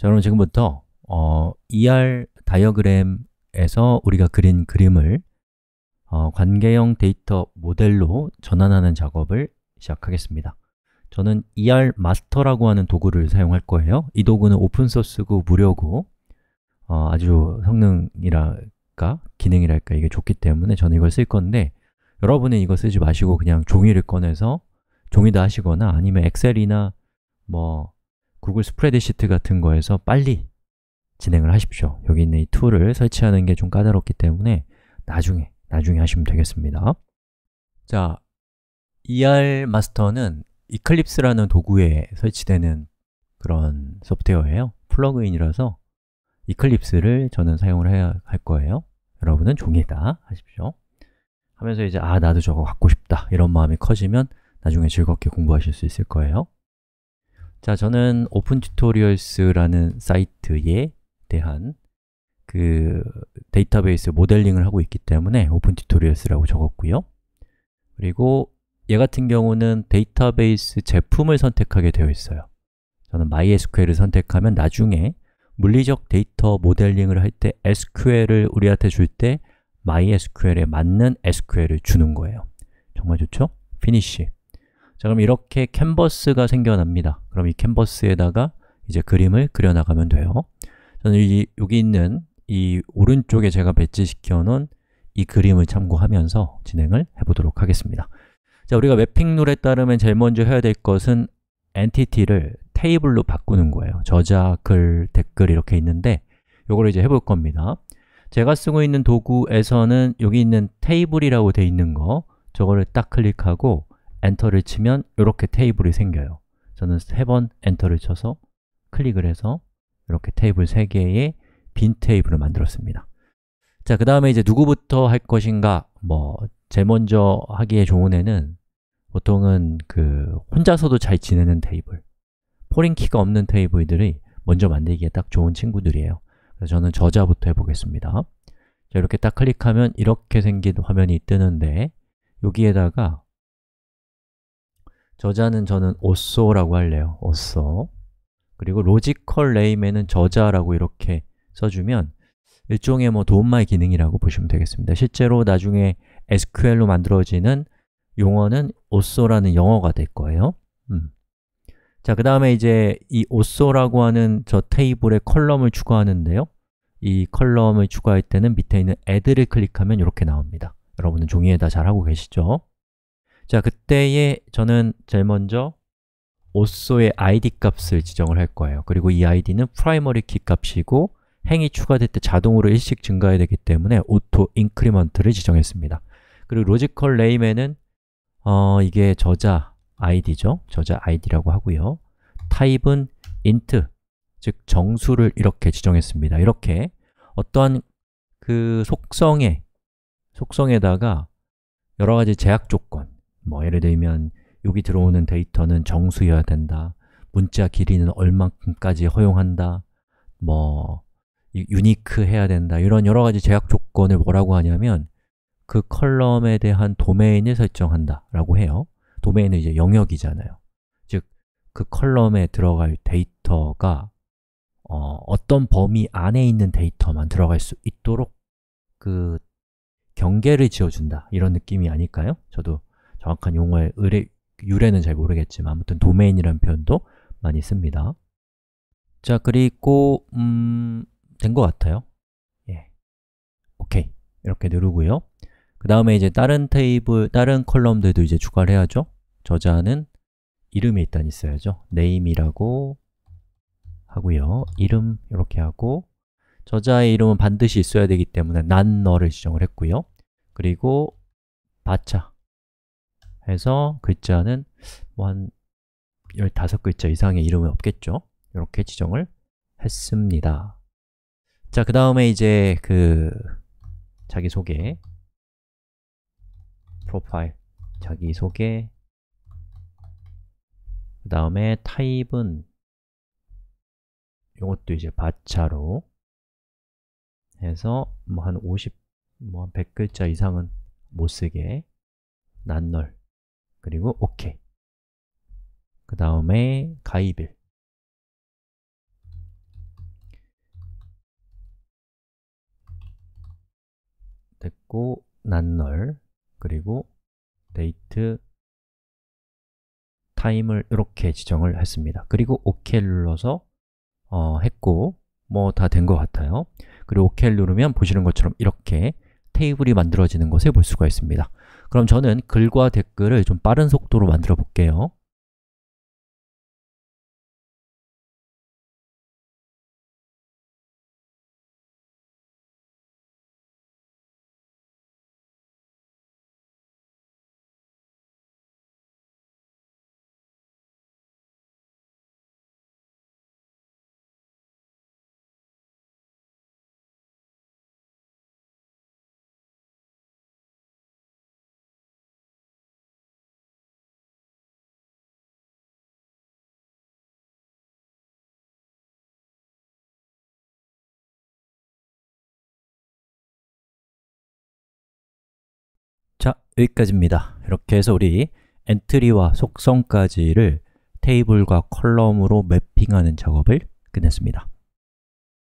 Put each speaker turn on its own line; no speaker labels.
자, 그럼 지금부터 어, ER 다이어그램에서 우리가 그린 그림을 어, 관계형 데이터 모델로 전환하는 작업을 시작하겠습니다. 저는 ER 마스터라고 하는 도구를 사용할 거예요. 이 도구는 오픈소스고 무료고 어, 아주 성능이랄까, 기능이랄까 이게 좋기 때문에 저는 이걸 쓸 건데 여러분은 이거 쓰지 마시고 그냥 종이를 꺼내서 종이도 하시거나 아니면 엑셀이나 뭐 구글 스프레드시트 같은 거에서 빨리 진행을 하십시오 여기 있는 이 툴을 설치하는 게 좀 까다롭기 때문에 나중에, 나중에 하시면 되겠습니다 자, ER 마스터는 이클립스라는 도구에 설치되는 그런 소프트웨어예요 플러그인이라서 이클립스를 저는 사용을 해야 할 거예요 여러분은 종이다 하십시오 하면서 이제 아 나도 저거 갖고 싶다 이런 마음이 커지면 나중에 즐겁게 공부하실 수 있을 거예요 자, 저는 오픈 튜토리얼스라는 사이트에 대한 그 데이터베이스 모델링을 하고 있기 때문에 오픈 튜토리얼스라고 적었고요. 그리고 얘 같은 경우는 데이터베이스 제품을 선택하게 되어 있어요. 저는 MySQL을 선택하면 나중에 물리적 데이터 모델링을 할 때 SQL을 우리한테 줄 때 MySQL에 맞는 SQL을 주는 거예요. 정말 좋죠? 피니쉬. 자, 그럼 이렇게 캔버스가 생겨납니다. 그럼 이 캔버스에다가 이제 그림을 그려나가면 돼요. 저는 이, 여기 있는 이 오른쪽에 제가 배치시켜 놓은 이 그림을 참고하면서 진행을 해보도록 하겠습니다. 자, 우리가 웹핑 룰에 따르면 제일 먼저 해야 될 것은 엔티티를 테이블로 바꾸는 거예요. 저자, 글, 댓글 이렇게 있는데 요걸 이제 해볼 겁니다. 제가 쓰고 있는 도구에서는 여기 있는 테이블이라고 돼 있는 거 저거를 딱 클릭하고 엔터를 치면 이렇게 테이블이 생겨요 저는 세 번 엔터를 쳐서 클릭을 해서 이렇게 테이블 3개의 빈 테이블을 만들었습니다 자, 그 다음에 이제 누구부터 할 것인가 뭐, 제 먼저 하기에 좋은 애는 보통은 그 혼자서도 잘 지내는 테이블 포링키가 없는 테이블들이 먼저 만들기에 딱 좋은 친구들이에요 그래서 저는 저자부터 해보겠습니다 자, 이렇게 딱 클릭하면 이렇게 생긴 화면이 뜨는데 여기에다가 저자는 저는 오쏘라고 할래요. 오쏘. 그리고 로지컬 네임에는 저자라고 이렇게 써주면 일종의 뭐 도움말 기능이라고 보시면 되겠습니다. 실제로 나중에 SQL로 만들어지는 용어는 오쏘라는 영어가 될 거예요. 음. 자, 그 다음에 이제 이 오쏘라고 하는 저 테이블에 컬럼을 추가하는데요. 이 컬럼을 추가할 때는 밑에 있는 add를 클릭하면 이렇게 나옵니다. 여러분은 종이에다 잘하고 계시죠? 자, 그때에 저는 제일 먼저 오쏘의 id 값을 지정을 할 거예요. 그리고 이 id는 프라이머리 키 값이고 행이 추가될 때 자동으로 일씩 증가해야 되기 때문에 auto increment를 지정했습니다. 그리고 로지컬 네임에는 어, 이게 저자 id죠. 저자 id라고 하고요. 타입은 int, 즉 정수를 이렇게 지정했습니다. 이렇게 어떠한 그속성에 속성에다가 여러 가지 제약 조건, 뭐 예를 들면 여기 들어오는 데이터는 정수여야 된다 문자 길이는 얼만큼까지 허용한다 뭐 유니크 해야 된다 이런 여러 가지 제약 조건을 뭐라고 하냐면 그 컬럼에 대한 도메인을 설정한다 라고 해요 도메인은 이제 영역이잖아요 즉, 그 컬럼에 들어갈 데이터가 어, 떤 범위 안에 있는 데이터만 들어갈 수 있도록 그 경계를 지어준다 이런 느낌이 아닐까요? 저도 정확한 용어의 의뢰, 유래는 잘 모르겠지만 아무튼 도메인이라는 표현도 많이 씁니다 자, 그리고 음, 된 것 같아요 예, 오케이 이렇게 누르고요 그 다음에 이제 다른 테이블, 다른 컬럼들도 이제 추가를 해야죠 저자는 이름이 일단 있어야죠 name이라고 하고요 이름 이렇게 하고 저자의 이름은 반드시 있어야 되기 때문에 난 너를 지정을 했고요 그리고 바차 해서 글자는 뭐한 15글자 이상의 이름은 없겠죠? 이렇게 지정을 했습니다 자, 그 다음에 이제 그 자기소개 프로파일 자기소개 그 다음에 타입은 이것도 이제 바차로 해서 뭐한 50, 뭐 한 100글자 이상은 못쓰게 난널 그리고 OK 그 다음에 가이빌 됐고 난널 그리고 데이트 타임을 이렇게 지정을 했습니다. 그리고 OK를 눌러서 어, 했고 뭐 다 된 것 같아요. 그리고 OK를 누르면 보시는 것처럼 이렇게 테이블이 만들어지는 것을 볼 수가 있습니다. 그럼 저는 글과 댓글을 좀 빠른 속도로 만들어 볼게요. 자, 여기까지입니다. 이렇게 해서 우리 엔트리와 속성까지를 테이블과 컬럼으로 매핑하는 작업을 끝냈습니다.